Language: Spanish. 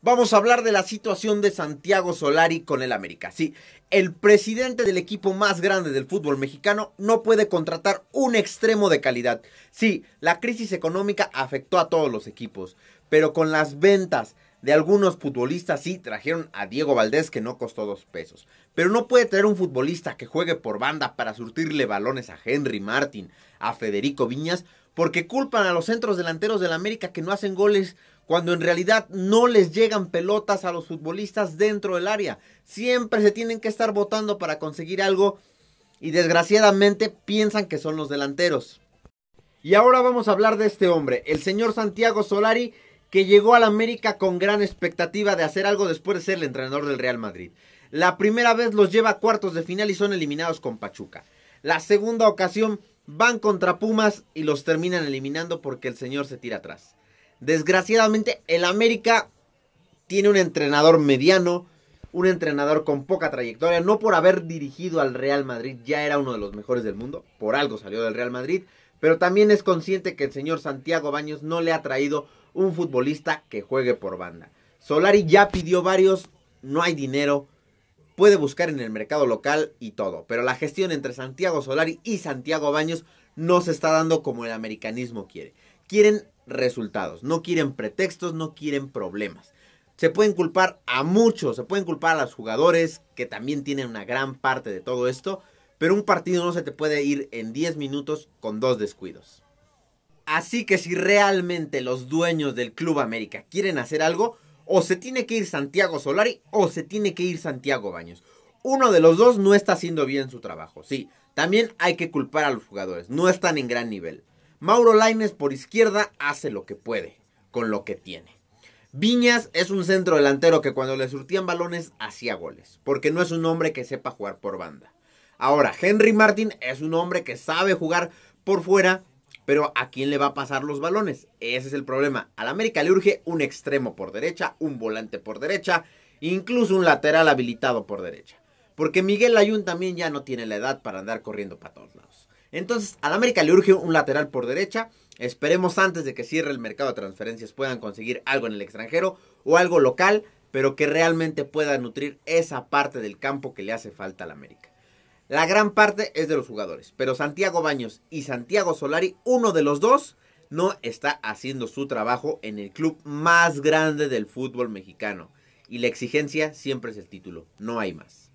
Vamos a hablar de la situación de Santiago Solari con el América. Sí, el presidente del equipo más grande del fútbol mexicano no puede contratar un extremo de calidad. Sí, la crisis económica afectó a todos los equipos, pero con las ventas de algunos futbolistas sí trajeron a Diego Valdés que no costó dos pesos. Pero no puede traer un futbolista que juegue por banda para surtirle balones a Henry Martin, a Federico Viñas, porque culpan a los centros delanteros del América que no hacen goles cuando en realidad no les llegan pelotas a los futbolistas dentro del área. Siempre se tienen que estar votando para conseguir algo y desgraciadamente piensan que son los delanteros. Y ahora vamos a hablar de este hombre, el señor Santiago Solari, que llegó a la América con gran expectativa de hacer algo después de ser el entrenador del Real Madrid. La primera vez los lleva a cuartos de final y son eliminados con Pachuca. La segunda ocasión van contra Pumas y los terminan eliminando porque el señor se tira atrás. Desgraciadamente el América tiene un entrenador mediano, un entrenador con poca trayectoria, no por haber dirigido al Real Madrid, ya era uno de los mejores del mundo, por algo salió del Real Madrid, pero también es consciente que el señor Santiago Baños no le ha traído un futbolista que juegue por banda. Solari ya pidió varios, no hay dinero, puede buscar en el mercado local y todo, pero la gestión entre Santiago Solari y Santiago Baños no se está dando como el americanismo quiere. Quieren resultados, no quieren pretextos, no quieren problemas se pueden culpar a muchos, se pueden culpar a los jugadores que también tienen una gran parte de todo esto, pero un partido no se te puede ir en 10 minutos con dos descuidos. Así que si realmente los dueños del Club América quieren hacer algo, o se tiene que ir Santiago Solari o se tiene que ir Santiago Baños. Uno de los dos no está haciendo bien su trabajo, sí. También hay que culpar a los jugadores, no están en gran nivel. Mauro Laines por izquierda hace lo que puede, con lo que tiene. Viñas es un centro delantero que cuando le surtían balones hacía goles, porque no es un hombre que sepa jugar por banda. Ahora, Henry Martin es un hombre que sabe jugar por fuera, pero ¿a quién le va a pasar los balones? Ese es el problema. Al América le urge un extremo por derecha, un volante por derecha, incluso un lateral habilitado por derecha. Porque Miguel Ayun también ya no tiene la edad para andar corriendo para todos lados. Entonces, al América le urge un lateral por derecha Esperemos antes de que cierre el mercado de transferencias puedan conseguir algo en el extranjero o algo local, pero que realmente pueda nutrir esa parte del campo que le hace falta al América. La gran parte es de los jugadores, pero Santiago Baños y Santiago Solari, uno de los dos, no está haciendo su trabajo en el club más grande del fútbol mexicano. Y la exigencia siempre es el título, no hay más.